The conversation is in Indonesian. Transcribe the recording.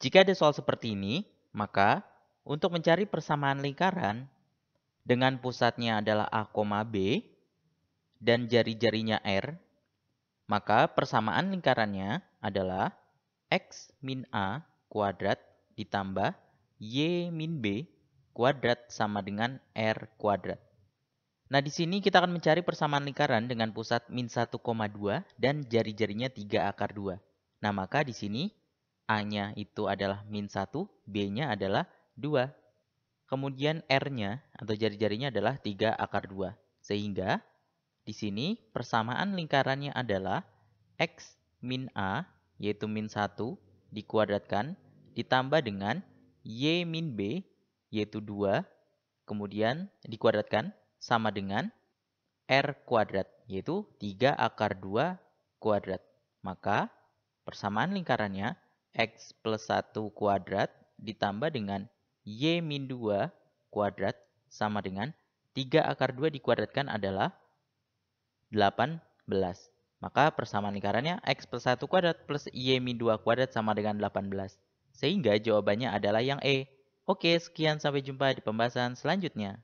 Jika ada soal seperti ini, maka untuk mencari persamaan lingkaran dengan pusatnya adalah A, B dan jari-jarinya R, maka persamaan lingkarannya adalah X min A kuadrat ditambah Y min B kuadrat sama dengan R kuadrat. Nah, di sini kita akan mencari persamaan lingkaran dengan pusat min 1,2 dan jari-jarinya 3 akar 2. Nah, maka di sini A-nya itu adalah min 1, B-nya adalah 2. Kemudian R-nya atau jari-jarinya adalah 3 akar 2. Sehingga di sini persamaan lingkarannya adalah X min A yaitu min 1 dikuadratkan ditambah dengan Y min B yaitu 2 kemudian dikuadratkan sama dengan R kuadrat yaitu 3 akar 2 kuadrat. Maka persamaan lingkarannya X plus 1 kuadrat ditambah dengan Y min 2 kuadrat sama dengan 3 akar 2 dikuadratkan adalah 18. Maka persamaan lingkarannya X plus 1 kuadrat plus Y min 2 kuadrat sama dengan 18. Sehingga jawabannya adalah yang E. Oke, sekian sampai jumpa di pembahasan selanjutnya.